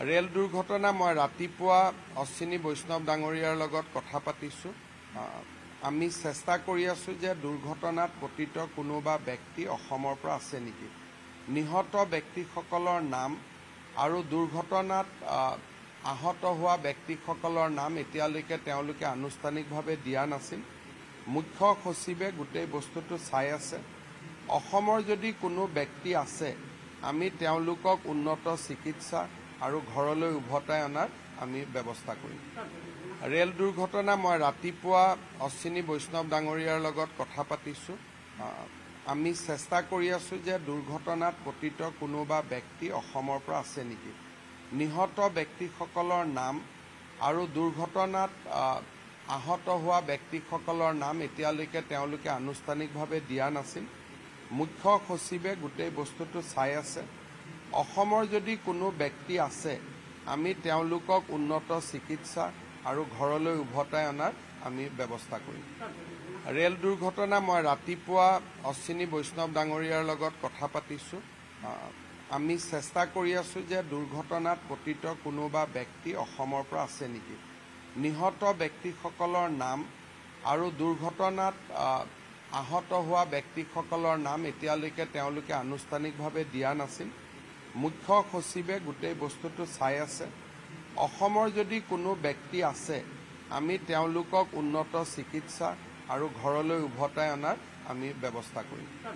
rail দুৰ্ঘটনা মই ৰাতিপুৱা অশ্বিনী বৈষ্ণৱ ডাঙৰীয়াৰ লগত কথা পাতিছোঁ আমি চেষ্টা কৰি আছোঁ যে দুৰ্ঘটনাত পতিত কোনোবা ব্যক্তি অসমৰ পৰা আছে নেকি নিহত ব্যক্তিসকলৰ নাম আৰু দুৰ্ঘটনাত আহত হোৱা ব্যক্তিসকলৰ নাম এতিয়ালৈকে তেওঁলোকে আনুষ্ঠানিকভাৱে দিয়া নাছিল মুখ্য সচিবে গোটেই বস্তুটো চাই আছে অসমৰ যদি কোনো ব্যক্তি আছে আমি তেওঁলোকক উন্নত চিকিৎসা আৰু ঘৰলৈ উভতাই অনাৰ আমি ব্যৱস্থা কৰিম ৰেল দুৰ্ঘটনা মই ৰাতিপুৱা অশ্বিনী বৈষ্ণৱ ডাঙৰীয়াৰ লগত কথা পাতিছোঁ আমি চেষ্টা কৰি আছোঁ যে দুৰ্ঘটনাত পতিত কোনোবা ব্যক্তি অসমৰ পৰা আছে নেকি নিহত ব্যক্তিসকলৰ নাম আৰু দুৰ্ঘটনাত আহত হোৱা ব্যক্তিসকলৰ নাম এতিয়ালৈকে তেওঁলোকে আনুষ্ঠানিকভাৱে দিয়া নাছিল মুখ্য সচিবে গোটেই বস্তুটো চাই আছে অসমৰ যদি কোনো ব্যক্তি আছে আমি তেওঁলোকক উন্নত চিকিৎসা আৰু ঘৰলৈ উভতাই অনাৰ আমি ব্যৱস্থা কৰিম ৰেল দুৰ্ঘটনা মই ৰাতিপুৱা অশ্বিনী বৈষ্ণৱ ডাঙৰীয়াৰ লগত কথা পাতিছোঁ আমি চেষ্টা কৰি আছো যে দুৰ্ঘটনাত পতিত কোনোবা ব্যক্তি অসমৰ পৰা আছে নেকি নিহত ব্যক্তিসকলৰ নাম আৰু দুৰ্ঘটনাত আহত হোৱা ব্যক্তিসকলৰ নাম এতিয়ালৈকে তেওঁলোকে আনুষ্ঠানিকভাৱে দিয়া নাছিল মুখ্য সচিবে গোটেই বস্তুটো চাই আছে অসমৰ যদি কোনো ব্যক্তি আছে আমি তেওঁলোকক উন্নত চিকিৎসা আৰু ঘৰলৈ উভতাই অনাৰ আমি ব্যৱস্থা কৰিম